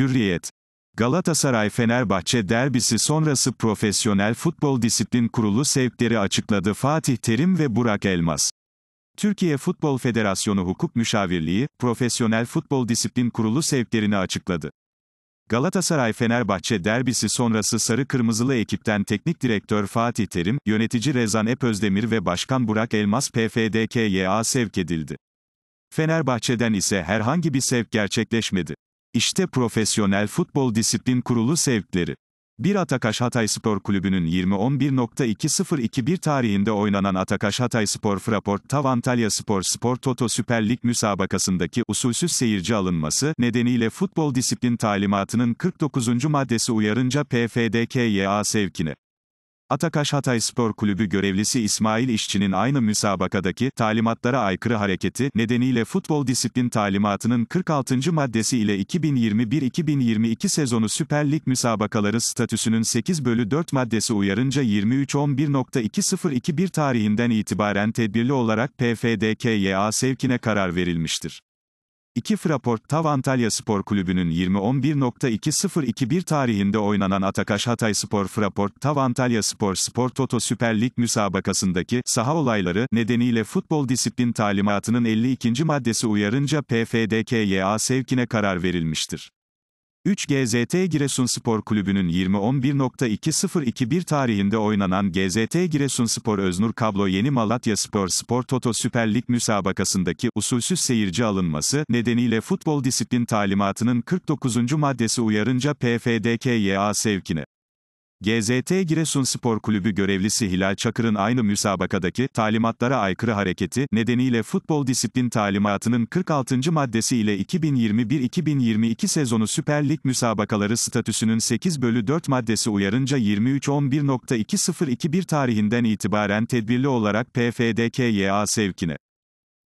Hürriyet Galatasaray-Fenerbahçe derbisi sonrası Profesyonel Futbol Disiplin Kurulu sevkleri açıkladı Fatih Terim ve Burak Elmas. Türkiye Futbol Federasyonu Hukuk Müşavirliği, Profesyonel Futbol Disiplin Kurulu sevklerini açıkladı. Galatasaray-Fenerbahçe derbisi sonrası Sarı Kırmızılı ekipten teknik direktör Fatih Terim, yönetici Rezan Epözdemir ve başkan Burak Elmas PFDK'ya sevk edildi. Fenerbahçe'den ise herhangi bir sevk gerçekleşmedi. İşte Profesyonel Futbol Disiplin Kurulu sevkleri. 1 Atakaş Spor Kulübü'nün 20.11.2021 tarihinde oynanan Atakaş spor Fraport Tav Antalya Spor Spor Toto Süper Lig müsabakasındaki usulsüz seyirci alınması nedeniyle futbol disiplin talimatının 49. maddesi uyarınca PFDKYA sevkini. Atakaş Hatay Spor Kulübü görevlisi İsmail İşçi'nin aynı müsabakadaki talimatlara aykırı hareketi nedeniyle futbol disiplin talimatının 46. maddesi ile 2021-2022 sezonu Süper Lig müsabakaları statüsünün 8 bölü 4 maddesi uyarınca 23.11.2021 tarihinden itibaren tedbirli olarak PFDKYA sevkine karar verilmiştir. 2 Fraport Tav Antalya Spor Kulübü'nün 20.11.2021 tarihinde oynanan Atakaş Hatay Spor Fraport Tav Antalya Spor Spor Toto Süper Lig müsabakasındaki saha olayları nedeniyle futbol disiplin talimatının 52. maddesi uyarınca PFDKYA sevkine karar verilmiştir. 3 GZT Giresun Spor Kulübü'nün 20.11.2021 tarihinde oynanan GZT Giresun Spor Öznur Kablo Yeni Malatya Spor Spor Toto Süper Lig müsabakasındaki usulsüz seyirci alınması nedeniyle futbol disiplin talimatının 49. maddesi uyarınca PFDK'ya sevkine. GZT Giresun Spor Kulübü görevlisi Hilal Çakır'ın aynı müsabakadaki talimatlara aykırı hareketi nedeniyle futbol disiplin talimatının 46. maddesi ile 2021-2022 sezonu Süper Lig müsabakaları statüsünün 8 bölü 4 maddesi uyarınca 23.11.2021 tarihinden itibaren tedbirli olarak PFDKYA sevkine.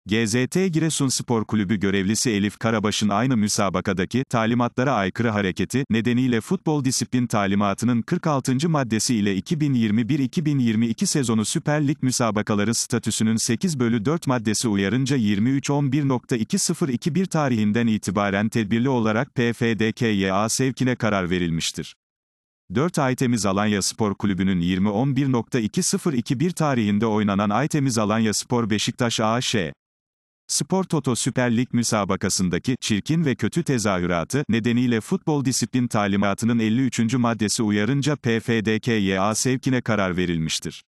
GZT Giresun Spor Kulübü görevlisi Elif Karabaş'ın aynı müsabakadaki talimatlara aykırı hareketi nedeniyle futbol disiplin talimatının 46. maddesi ile 2021-2022 sezonu Süper Lig müsabakaları statüsünün 8 bölü 4 maddesi uyarınca 23.11.2021 tarihinden itibaren tedbirli olarak PFDKYA sevkine karar verilmiştir. 4 Aytemiz Alanya Spor Kulübü'nün 20.11.2021 tarihinde oynanan Aytemiz Alanya Spor Beşiktaş AŞ, Spor Toto Süper Lig müsabakasındaki çirkin ve kötü tezahüratı nedeniyle futbol disiplin talimatının 53. maddesi uyarınca PFDK'ya sevkine karar verilmiştir.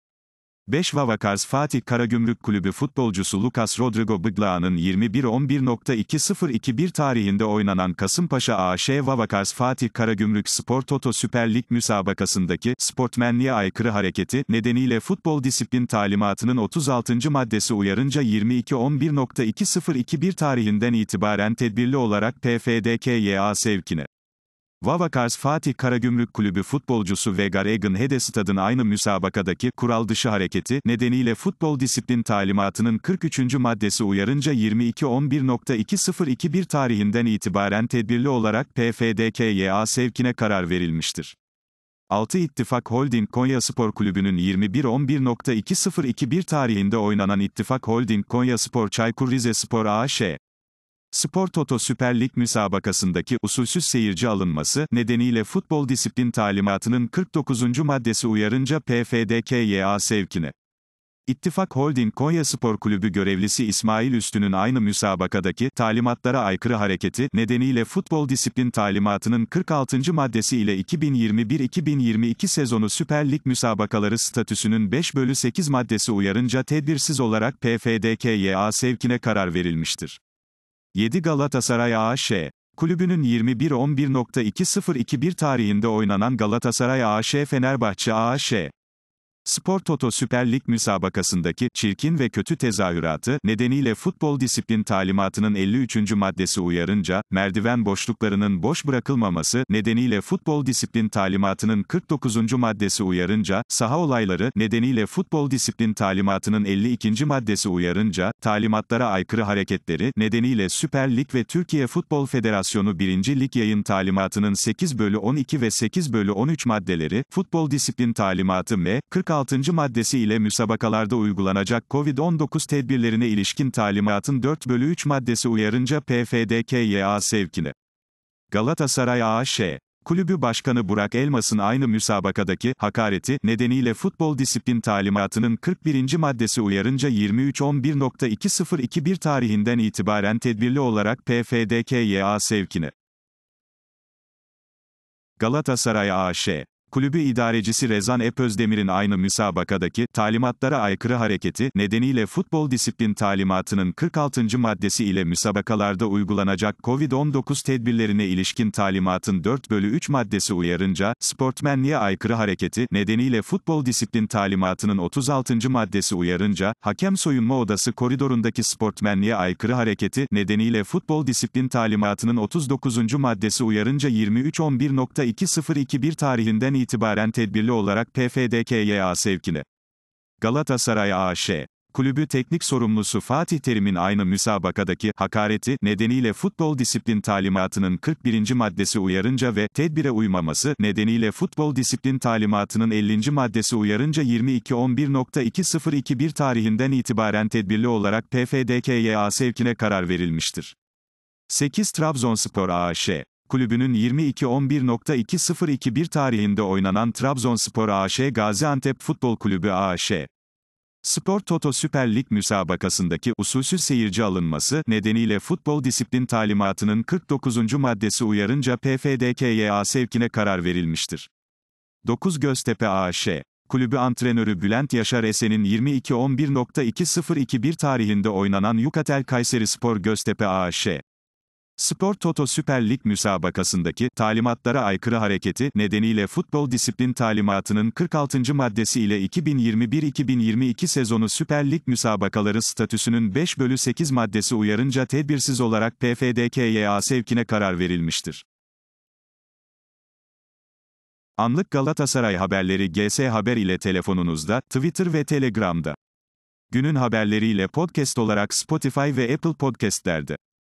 5 Vavakars Fatih Karagümrük Kulübü futbolcusu Lucas Rodrigo Bıglağ'ın 21.11.2021 tarihinde oynanan Kasımpaşa AŞ Vavakars Fatih Karagümrük Spor Toto Süper Lig müsabakasındaki sportmenliğe aykırı hareketi nedeniyle futbol disiplin talimatının 36. maddesi uyarınca 22.11.2021 tarihinden itibaren tedbirli olarak PFDKYA sevkine Vavakars Fatih Karagümrük Kulübü futbolcusu Vegar Egan Hede Stad'ın aynı müsabakadaki kural dışı hareketi nedeniyle futbol disiplin talimatının 43. maddesi uyarınca 22.11.2021 tarihinden itibaren tedbirli olarak PFDKYA sevkine karar verilmiştir. 6 İttifak Holding Konya Spor Kulübü'nün 21.11.2021 tarihinde oynanan İttifak Holding Konya Spor Çaykur Rizespor AŞ, Spor Toto Süper Lig müsabakasındaki usulsüz seyirci alınması nedeniyle futbol disiplin talimatının 49. maddesi uyarınca PFDKYA sevkine. İttifak Holding Konya Spor Kulübü görevlisi İsmail Üstü'nün aynı müsabakadaki talimatlara aykırı hareketi nedeniyle futbol disiplin talimatının 46. maddesi ile 2021-2022 sezonu Süper Lig müsabakaları statüsünün 5 bölü 8 maddesi uyarınca tedbirsiz olarak PFDKYA sevkine karar verilmiştir. 7 Galatasaray AŞ, kulübünün 21.11.2021 tarihinde oynanan Galatasaray AŞ Fenerbahçe AŞ, Spor Toto Süper Lig müsabakasındaki çirkin ve kötü tezahüratı nedeniyle futbol disiplin talimatının 53. maddesi uyarınca, merdiven boşluklarının boş bırakılmaması nedeniyle futbol disiplin talimatının 49. maddesi uyarınca, saha olayları nedeniyle futbol disiplin talimatının 52. maddesi uyarınca, talimatlara aykırı hareketleri nedeniyle Süper Lig ve Türkiye Futbol Federasyonu 1. Lig yayın talimatının 8 bölü 12 ve 8 bölü 13 maddeleri, futbol disiplin talimatı M, 40 46. maddesi ile müsabakalarda uygulanacak COVID-19 tedbirlerine ilişkin talimatın 4 bölü 3 maddesi uyarınca PFDKYA sevkini. Galatasaray AŞ. Kulübü Başkanı Burak Elmas'ın aynı müsabakadaki hakareti nedeniyle futbol disiplin talimatının 41. maddesi uyarınca 23.11.2021 tarihinden itibaren tedbirli olarak PFDKYA sevkini. Galatasaray AŞ Kulübü idarecisi Rezan Epözdemir'in aynı müsabakadaki talimatlara aykırı hareketi nedeniyle futbol disiplin talimatının 46. maddesi ile müsabakalarda uygulanacak COVID-19 tedbirlerine ilişkin talimatın 4 bölü 3 maddesi uyarınca, sportmenliğe aykırı hareketi nedeniyle futbol disiplin talimatının 36. maddesi uyarınca, hakem soyunma odası koridorundaki sportmenliğe aykırı hareketi nedeniyle futbol disiplin talimatının 39. maddesi uyarınca 23.11.2021 tarihinden itibaren tedbirli olarak PFDKYA sevkine. Galatasaray AŞ Kulübü teknik sorumlusu Fatih Terim'in aynı müsabakadaki hakareti nedeniyle futbol disiplin talimatının 41. maddesi uyarınca ve tedbire uymaması nedeniyle futbol disiplin talimatının 50. maddesi uyarınca 22.11.2021 tarihinden itibaren tedbirli olarak PFDKYA sevkine karar verilmiştir. 8 Trabzonspor AŞ Kulübü'nün 22.11.2021 tarihinde oynanan Trabzonspor AŞ Gaziantep Futbol Kulübü AŞ. Spor Toto Süper Lig müsabakasındaki usulsüz seyirci alınması nedeniyle futbol disiplin talimatının 49. maddesi uyarınca PFDKYA sevkine karar verilmiştir. 9 Göztepe AŞ kulübü antrenörü Bülent Yaşar Esen'in 22.11.2021 tarihinde oynanan Yukatel Kayseri Spor Göztepe AŞ. Spor Toto Süper Lig müsabakasındaki talimatlara aykırı hareketi nedeniyle futbol disiplin talimatının 46. maddesi ile 2021-2022 sezonu Süper Lig müsabakaları statüsünün 5 bölü 8 maddesi uyarınca tedbirsiz olarak PFDKYA sevkine karar verilmiştir. Anlık Galatasaray haberleri GS Haber ile telefonunuzda, Twitter ve Telegram'da. Günün haberleriyle podcast olarak Spotify ve Apple Podcast'lerde.